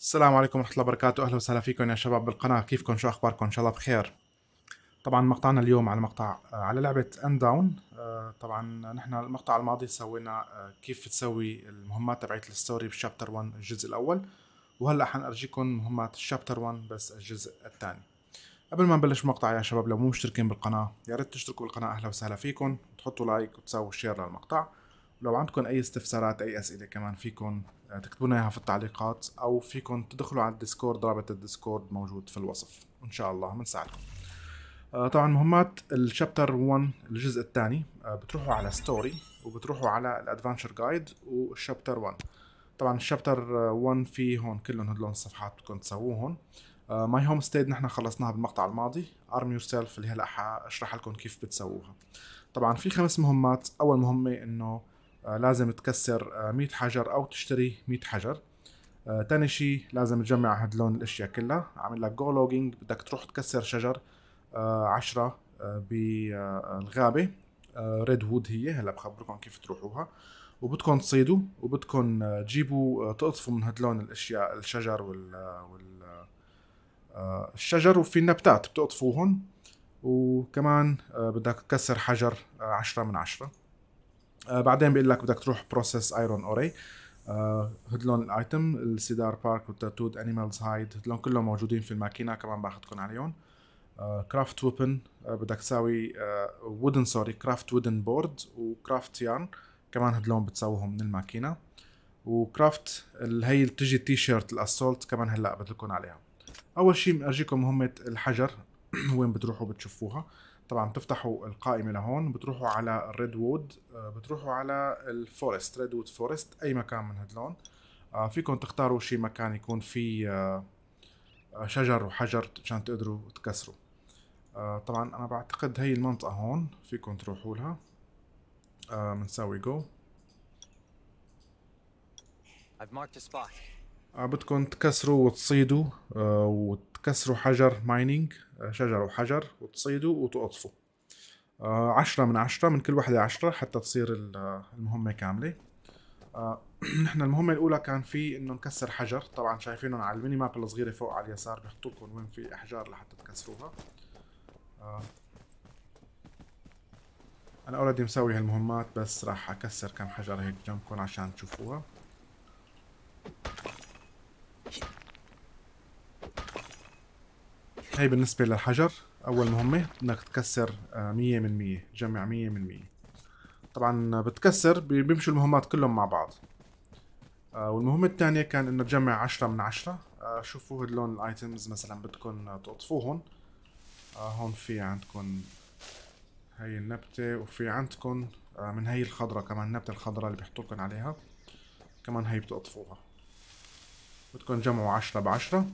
السلام عليكم ورحمة الله وبركاته أهلا وسهلا فيكم يا شباب بالقناة كيفكم شو أخباركم إن شاء الله بخير طبعا مقطعنا اليوم على مقطع آه، على لعبة أنداون آه، داون طبعا نحن المقطع الماضي سوينا آه، كيف تسوي المهمات تبعت الستوري بالشابتر 1 الجزء الأول وهلا حنرجيكم مهمات الشابتر 1 بس الجزء الثاني قبل ما نبلش المقطع يا شباب لو مو مشتركين بالقناة يا ريت تشتركوا بالقناة أهلا وسهلا فيكم تحطوا لايك وتساووا شير للمقطع لو عندكم اي استفسارات اي اسئله كمان فيكم آه، تكتبوا لنا اياها في التعليقات او فيكم تدخلوا على الديسكورد رابط الديسكورد موجود في الوصف وان شاء الله بنساعدكم آه، طبعا مهمات الشابتر 1 الجزء الثاني آه، بتروحوا على ستوري وبتروحوا على الادفنتشر جايد والشابتر 1 طبعا الشابتر 1 في هون كلهم هدول الصفحات بدكم تسووهم ماي هوم ستيد نحن خلصناها بالمقطع الماضي ارم يور سيلف اللي هلا حاشرح لكم كيف بتسووها طبعا في خمس مهمات اول مهمه انه آه، لازم تكسر 100 آه، حجر او تشتري 100 حجر آه، تاني شيء لازم تجمع هاد لون الاشياء كلها عامل لك جو لوجينج بدك تروح تكسر شجر عشرة بالغابة ريد وود هي هلا بخبركم كيف تروحوها وبدكم تصيدوا وبدكم تجيبوا تقطفوا من هاد لون الاشياء الشجر وال, وال الشجر وفي النبتات بتقطفوهم وكمان بدك تكسر حجر عشرة من عشرة آه، بعدين بيقول لك بدك تروح بروسس ايرون اوري هدلون الايتم السيدار بارك والتاتود انيمالز هايد هدلون كلهم موجودين في الماكينه كمان باخذكم عليهم كرافت آه، ويبن آه، بدك تساوي وودن سوري كرافت وودن بورد وكرافت يارن كمان هدلون بتساويهم من الماكينه وكرافت اللي هي اللي بتجي التي شيرت الاسولت كمان هلا بدلكم عليها اول شيء بنرجيكم مهمه الحجر وين بتروحوا بتشوفوها طبعا بتفتحوا القائمه لهون بتروحوا على الريد آه، وود بتروحوا على الفورست ريد وود فورست اي مكان من هدلون آه، فيكم تختاروا شي مكان يكون فيه آه، شجر وحجر عشان تقدروا تكسروا طبعا انا بعتقد هي المنطقه هون فيكم تروحوا لها بنساوي جو I've marked a spot. آه، بدكم تكسروا وتصيدوا آه، وتكسروا حجر مايننج آه، شجر وحجر وتصيدوا وتقطفوا عشرة من عشرة من كل وحدة عشرة حتى تصير المهمة كاملة نحن المهمة الأولى كان في إنه نكسر حجر طبعا شايفينهم على الميني ماب الصغيرة فوق على اليسار بيحطوا لكم وين في أحجار لحتى تكسروها أنا أوريدي مسوي هالمهمات بس راح أكسر كم حجر هيك جنبكم عشان تشوفوها هي بالنسبة للحجر أول مهمة إنك تكسر آه، مية من مية جمع مية من مية طبعا بتكسر بيمشوا المهمات كلهم مع بعض آه، والمهمة الثانية كان إنه تجمع عشرة من عشرة آه، شوفوا هدلون الأيتمز مثلا بدكم تقطفوهم هون في عندكم هاي النبتة وفي عندكم من هاي الخضرة كمان النبتة الخضرة اللي بيحطوكن عليها كمان هاي بتقطفوها بدكم تجمعوا عشرة بعشرة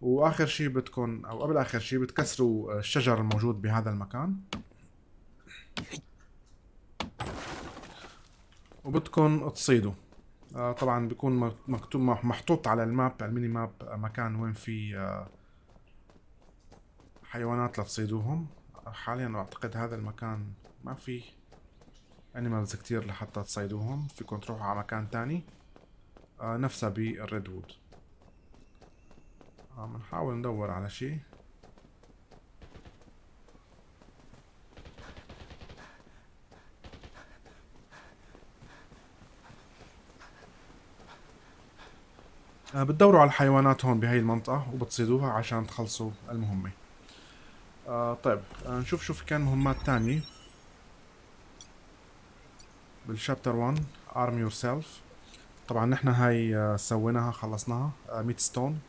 واخر شيء بدكم او قبل اخر شيء بتكسروا آه، الشجر الموجود بهذا المكان وبدكم تصيدوا آه، طبعا بيكون مكتوب محطوط على الماب الميني ماب آه، مكان وين في حيوانات لتصيدوهم حاليا اعتقد هذا المكان ما في انيمالز كتير لحتى تصيدوهم فيكم تروحوا على مكان تاني نفسها بالريد وود عم نحاول ندور على شيء آه، بتدوروا على الحيوانات هون بهي المنطقة وبتصيدوها عشان تخلصوا المهمة آه طيب آه نشوف شو في كان مهمات تانية بالشابتر 1 ارم يور سيلف. طبعا نحن هاي آه، سويناها خلصناها آه ميت ستون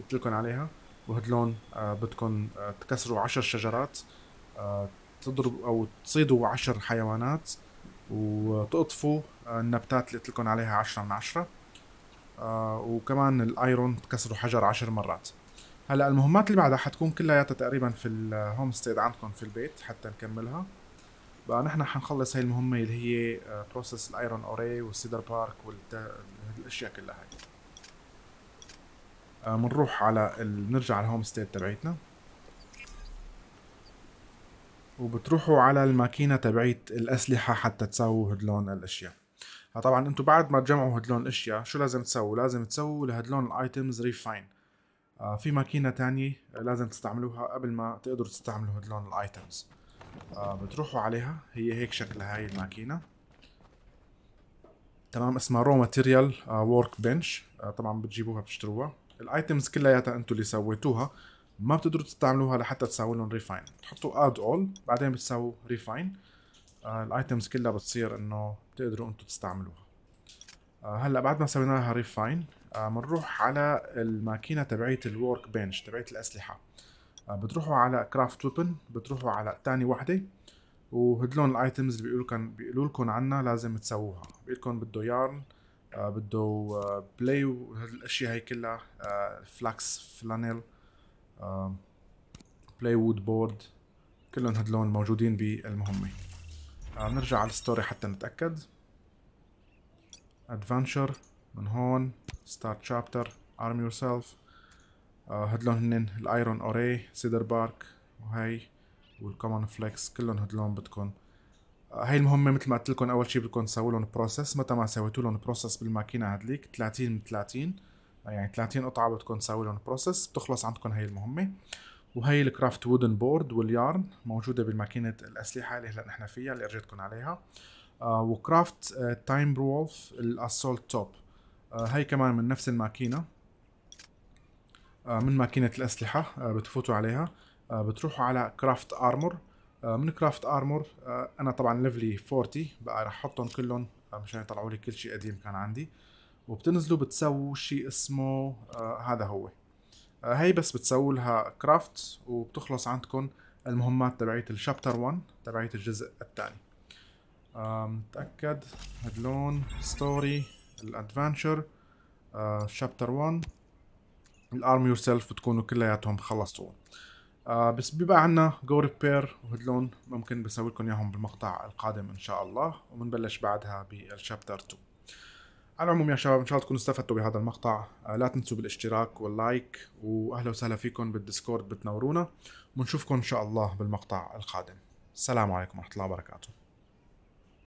قلت لكم عليها وهدلون آه، بدكم آه، تكسروا عشر شجرات آه، تضربوا او تصيدوا عشر حيوانات وتقطفوا النبتات اللي قلت لكم عليها عشرة من عشرة وكمان الايرون تكسروا حجر عشر مرات هلا المهمات اللي بعدها حتكون كلياتها تقريبا في الهوم ستيد عندكم في البيت حتى نكملها بقى نحن حنخلص هاي المهمه اللي هي بروسس الايرون اوري والسيدر بارك والاشياء كلها هاي بنروح آه، على ال... بنرجع على الهوم ستيت تبعيتنا وبتروحوا على الماكينه تبعيت الاسلحه حتى تساووا هدلون الاشياء آه، طبعا انتم بعد ما تجمعوا هدلون الاشياء شو لازم تسووا لازم تسووا لهدلون الايتمز آه، ريفاين في ماكينة تانية لازم تستعملوها قبل ما تقدروا تستعملوا هدلون الايتمز بتروحوا عليها هي هيك شكلها هاي الماكينة تمام اسمها رو ماتيريال ورك بنش طبعا بتجيبوها بتشتروها الايتمز كلياتها انتم اللي سويتوها ما بتقدروا تستعملوها لحتى تساوي لهم ريفاين بتحطوا اد اول بعدين بتساووا ريفاين آه، الايتمز كلها بتصير انه بتقدروا انتم تستعملوها آه، هلا بعد ما سوينا لها ريفاين آه، بنروح على الماكينه تبعيه الورك بنش تبعيه الاسلحه بتروحوا على كرافت ويبن بتروحوا على ثاني وحده وهدلون الايتمز اللي بيقولوا كان بيقولوا لكم عنها لازم تسووها بيقول لكم بده يارن آه، بده آه، بلاي وهالاشياء هي كلها فلاكس آه، فلانيل بلاي وود بورد كلهم هدلون موجودين بالمهمه نرجع على الستوري حتى نتاكد ادفنشر من هون ستارت شابتر ارم يور سيلف هدلون هنن الايرون اوري سيدر بارك وهي والكومن فليكس كلهم هدلون بدكم هاي المهمة مثل ما قلت لكم أول شيء بدكم تسووا لهم بروسس متى ما سويتوا لهم بروسس بالماكينة هدليك 30 من 30 يعني 30 قطعة بدكم تسووا لهم بروسس بتخلص عندكم هاي المهمة وهي الكرافت وودن بورد واليارن موجودة بالماكينة الأسلحة اللي هلا نحن فيها اللي أرجيتكم عليها وكرافت تايم وولف الأسولت توب هاي كمان من نفس الماكينة آه، من ماكينة الأسلحة آه، بتفوتوا عليها آه، بتروحوا على كرافت ارمور آه، من كرافت ارمور آه، انا طبعا ليفلي 40 بقى رح احطهم كلهم آه، مشان يطلعوا لي كل شيء قديم كان عندي وبتنزلوا بتسووا شيء اسمه هذا هو هي بس بتسووا لها كرافت وبتخلص عندكم المهمات تبعية الشابتر 1 تبعية الجزء الثاني متأكد هدلون ستوري الادفانشر شابتر 1 الارم يور سيلف بتكونوا كلياتهم خلصتوهم آه بس بيبقى عندنا جو ريبير وهدلون ممكن بسوي لكم اياهم بالمقطع القادم ان شاء الله وبنبلش بعدها بالشابتر 2 على العموم يا شباب ان شاء الله تكونوا استفدتوا بهذا المقطع آه لا تنسوا بالاشتراك واللايك واهلا وسهلا فيكم بالديسكورد بتنورونا ونشوفكم ان شاء الله بالمقطع القادم السلام عليكم ورحمه الله وبركاته